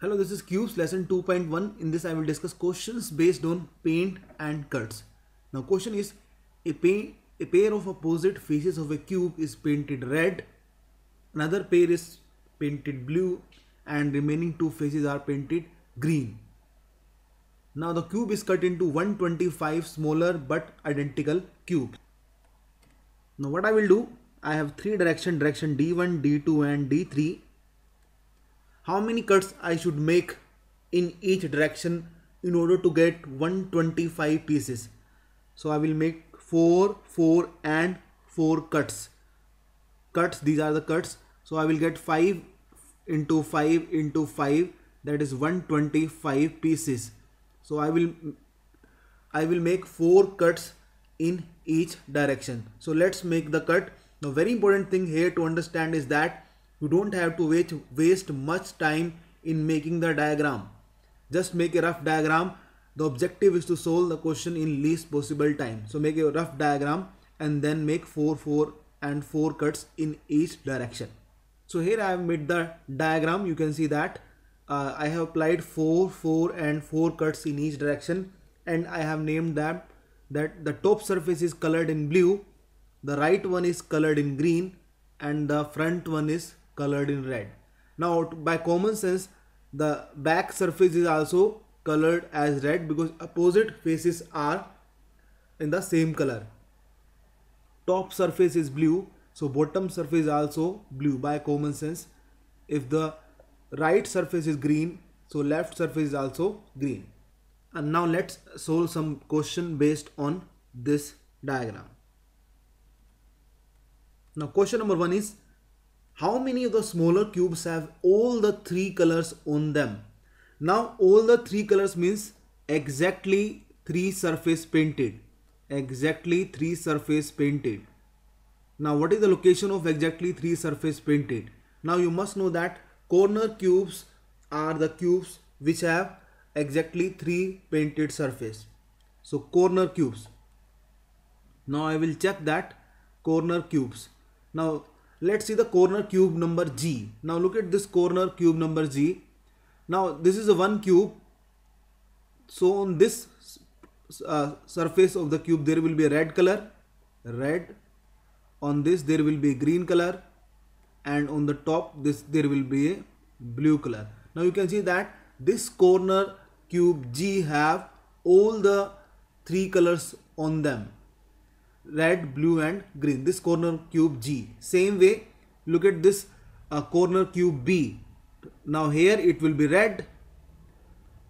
Hello, this is Cubes lesson 2.1. In this I will discuss questions based on paint and cuts. Now question is a, a pair of opposite faces of a cube is painted red, another pair is painted blue and remaining two faces are painted green. Now the cube is cut into 125 smaller but identical cubes. Now what I will do, I have three direction direction D1, D2 and D3 how many cuts I should make in each direction in order to get 125 pieces. So I will make 4, 4 and 4 cuts. Cuts, these are the cuts. So I will get 5 into 5 into 5 that is 125 pieces. So I will I will make 4 cuts in each direction. So let's make the cut. The very important thing here to understand is that you don't have to waste much time in making the diagram. Just make a rough diagram. The objective is to solve the question in least possible time. So make a rough diagram and then make 4, 4 and 4 cuts in each direction. So here I have made the diagram. You can see that uh, I have applied 4, 4 and 4 cuts in each direction and I have named them that the top surface is colored in blue, the right one is colored in green and the front one is colored in red. Now by common sense the back surface is also colored as red because opposite faces are in the same color. Top surface is blue so bottom surface also blue by common sense. If the right surface is green so left surface is also green. And now let's solve some question based on this diagram. Now question number one is how many of the smaller cubes have all the three colors on them? Now all the three colors means exactly three surface painted. Exactly three surface painted. Now what is the location of exactly three surface painted? Now you must know that corner cubes are the cubes which have exactly three painted surface. So corner cubes. Now I will check that corner cubes. Now let's see the corner cube number G. Now look at this corner cube number G. Now this is a one cube. So on this uh, surface of the cube there will be a red color, red. On this there will be a green color and on the top this there will be a blue color. Now you can see that this corner cube G have all the three colors on them red, blue and green. This corner cube G. Same way, look at this uh, corner cube B. Now here it will be red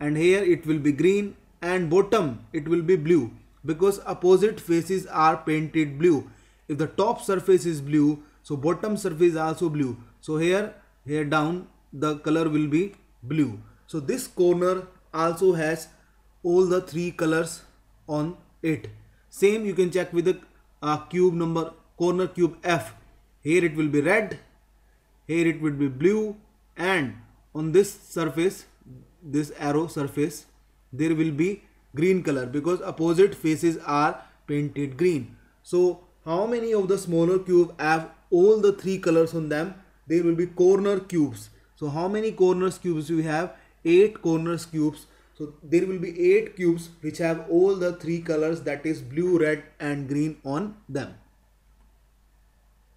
and here it will be green and bottom it will be blue because opposite faces are painted blue. If the top surface is blue, so bottom surface also blue. So here, here down the color will be blue. So this corner also has all the three colors on it. Same you can check with the uh, cube number corner cube F. Here it will be red, here it will be blue and on this surface, this arrow surface, there will be green color because opposite faces are painted green. So how many of the smaller cube have all the three colors on them? There will be corner cubes. So how many corners cubes we have? 8 corners cubes so there will be 8 cubes which have all the 3 colors that is blue, red and green on them.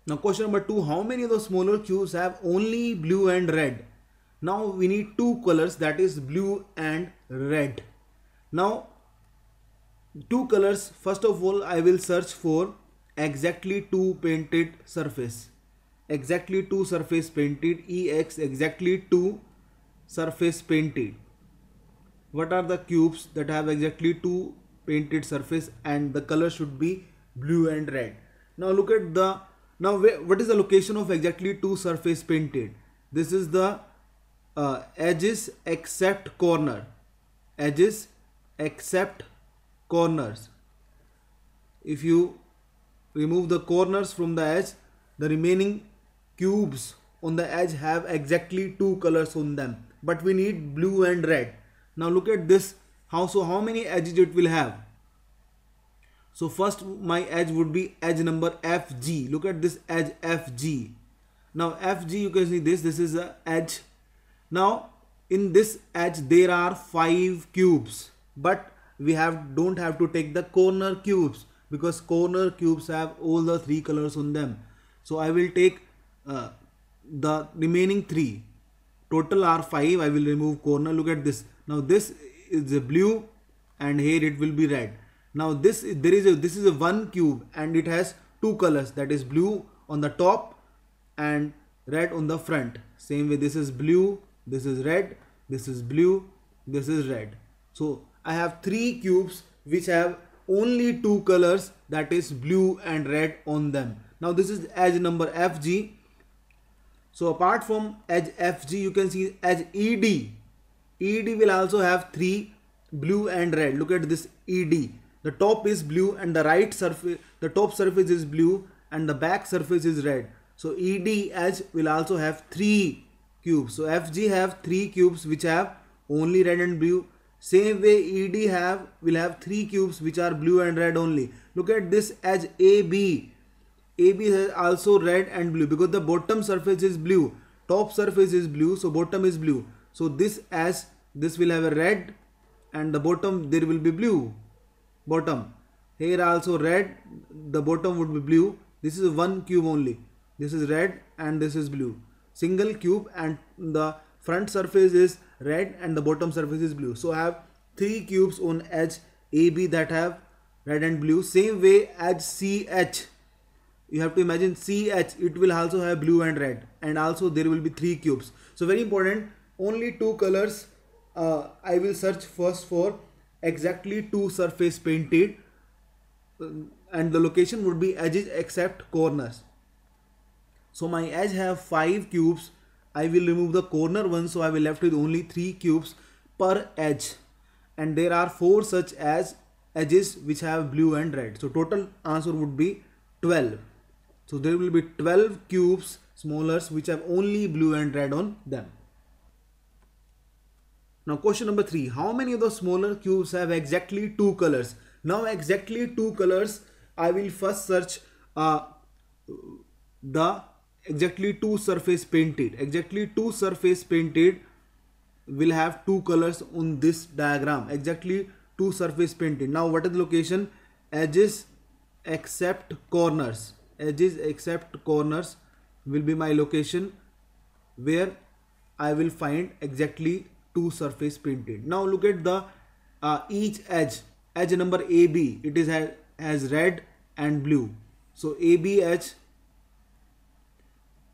Now question number 2, how many of the smaller cubes have only blue and red? Now we need two colors that is blue and red. Now two colors first of all I will search for exactly two painted surface. Exactly two surface painted EX exactly two surface painted what are the cubes that have exactly two painted surface and the color should be blue and red. Now look at the, now what is the location of exactly two surface painted? This is the uh, edges except corner, edges except corners. If you remove the corners from the edge, the remaining cubes on the edge have exactly two colors on them, but we need blue and red now look at this. How so? How many edges it will have? So first my edge would be edge number FG. Look at this edge FG. Now FG you can see this. This is a edge. Now in this edge there are five cubes, but we have don't have to take the corner cubes because corner cubes have all the three colors on them. So I will take uh, the remaining three. Total are five. I will remove corner. Look at this now this is a blue and here it will be red now this there is a this is a one cube and it has two colors that is blue on the top and red on the front same way this is blue this is red this is blue this is red so i have three cubes which have only two colors that is blue and red on them now this is edge number fg so apart from edge fg you can see edge ed ED will also have three blue and red. Look at this ED. The top is blue and the right surface, the top surface is blue and the back surface is red. So ED as will also have three cubes. So FG have three cubes which have only red and blue. Same way ED have will have three cubes which are blue and red only. Look at this edge AB. AB is also red and blue because the bottom surface is blue. Top surface is blue so bottom is blue. So this as this will have a red and the bottom there will be blue bottom here also red the bottom would be blue this is one cube only this is red and this is blue single cube and the front surface is red and the bottom surface is blue so I have three cubes on edge AB that have red and blue same way as CH you have to imagine CH it will also have blue and red and also there will be three cubes so very important only two colors uh, I will search first for exactly two surface painted uh, and the location would be edges except corners. So my edge have 5 cubes. I will remove the corner one so I will left with only 3 cubes per edge and there are 4 such as edges which have blue and red. So total answer would be 12. So there will be 12 cubes smaller which have only blue and red on them. Now question number three, how many of those smaller cubes have exactly two colors? Now exactly two colors, I will first search uh, the exactly two surface painted. Exactly two surface painted will have two colors on this diagram. Exactly two surface painted. Now what is the location? Edges except corners. Edges except corners will be my location where I will find exactly two surface printed. Now look at the uh, each edge, edge number AB, it is as has red and blue. So AB edge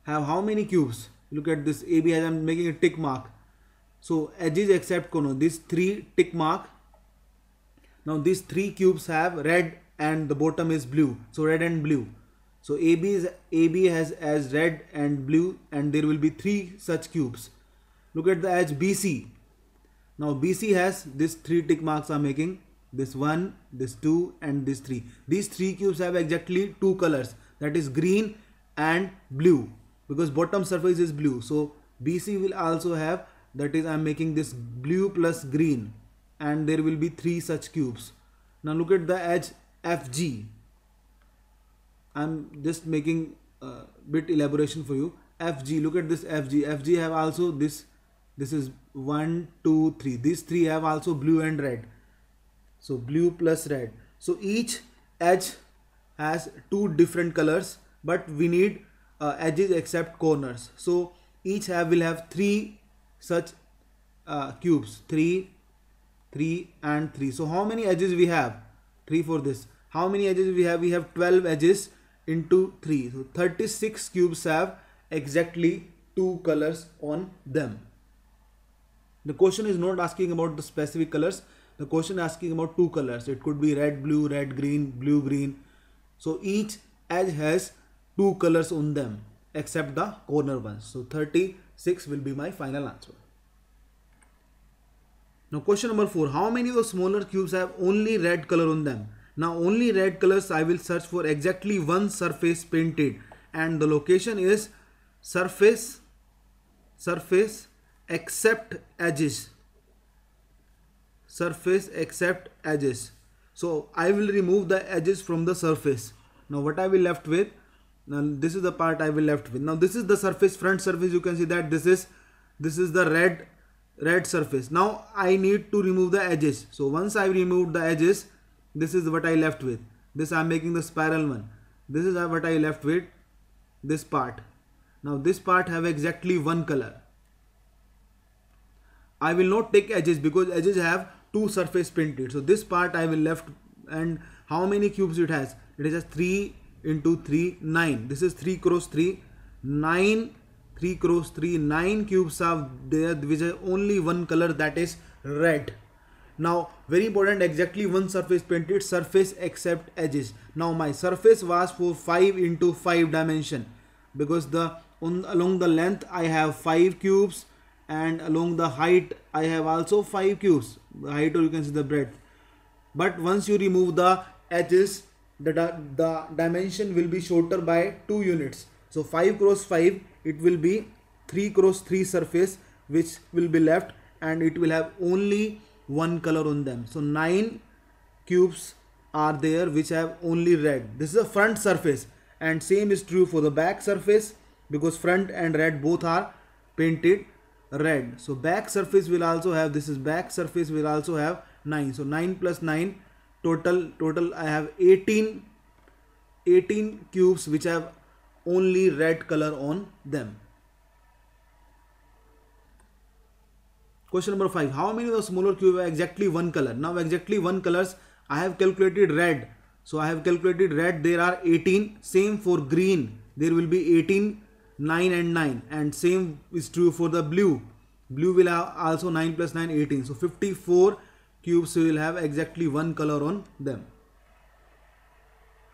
have how many cubes? Look at this AB edge, I'm making a tick mark. So edges except kono, these three tick mark. Now these three cubes have red and the bottom is blue. So red and blue. So AB is AB has as red and blue and there will be three such cubes look at the edge BC. Now BC has these three tick marks are making this one, this two and this three. These three cubes have exactly two colors that is green and blue because bottom surface is blue. So BC will also have that is I'm making this blue plus green and there will be three such cubes. Now look at the edge FG. I'm just making a bit elaboration for you. FG look at this FG. FG have also this this is 1 2 3 these three have also blue and red so blue plus red so each edge has two different colors but we need uh, edges except corners so each have will have three such uh, cubes 3 3 and 3 so how many edges we have 3 for this how many edges we have we have 12 edges into 3 so 36 cubes have exactly two colors on them the question is not asking about the specific colors. The question is asking about two colors. It could be red, blue, red, green, blue, green. So each edge has two colors on them except the corner ones. So 36 will be my final answer. Now question number 4. How many of smaller cubes have only red color on them? Now only red colors I will search for exactly one surface painted and the location is surface surface except edges surface except edges so I will remove the edges from the surface now what I will left with now this is the part I will left with now this is the surface front surface you can see that this is this is the red red surface now I need to remove the edges so once I removed the edges this is what I left with this I'm making the spiral one this is what I left with this part now this part have exactly one color I will not take edges because edges have two surface printed. So this part I will left and how many cubes it has? It has 3 into 3, 9. This is 3 cross 3, 9, 3 cross 3, 9 cubes are there which is only one color that is red. Now very important exactly one surface printed surface except edges. Now my surface was for 5 into 5 dimension because the on, along the length I have 5 cubes and along the height I have also 5 cubes height or you can see the breadth but once you remove the edges the, the dimension will be shorter by 2 units so 5 cross 5 it will be 3 cross 3 surface which will be left and it will have only one color on them so 9 cubes are there which have only red this is the front surface and same is true for the back surface because front and red both are painted red. So back surface will also have, this is back surface will also have 9. So 9 plus 9 total, total I have 18, 18 cubes which have only red color on them. Question number 5. How many of the smaller cube have exactly one color? Now exactly one colors I have calculated red. So I have calculated red there are 18. Same for green there will be 18 9 and 9 and same is true for the blue blue will have also 9 plus 9 18 so 54 cubes will have exactly one color on them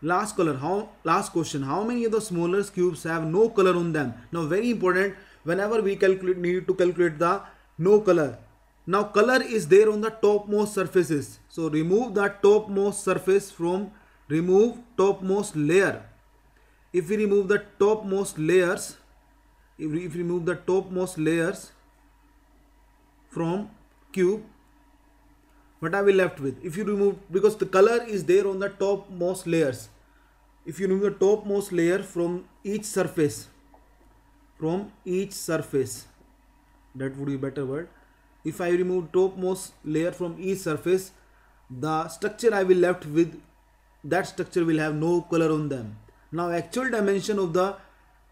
last color how last question how many of the smaller cubes have no color on them now very important whenever we calculate need to calculate the no color now color is there on the topmost surfaces so remove that topmost surface from remove topmost layer if we remove the topmost layers if we remove the topmost layers from cube what are we left with if you remove because the color is there on the topmost layers if you remove the topmost layer from each surface from each surface that would be better word if I remove topmost layer from each surface the structure I will left with that structure will have no color on them now actual dimension of the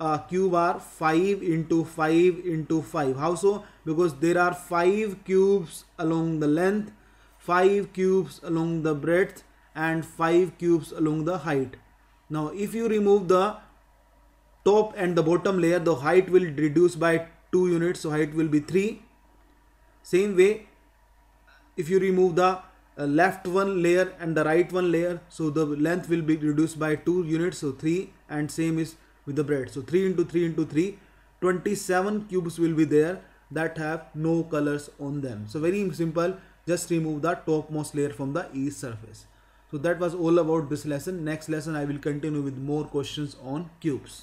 uh, cube are 5 into 5 into 5. How so? Because there are 5 cubes along the length, 5 cubes along the breadth and 5 cubes along the height. Now if you remove the top and the bottom layer the height will reduce by 2 units so height will be 3. Same way if you remove the uh, left one layer and the right one layer so the length will be reduced by 2 units so 3 and same is with the bread so 3 into 3 into 3 27 cubes will be there that have no colors on them so very simple just remove the topmost layer from the east surface so that was all about this lesson next lesson i will continue with more questions on cubes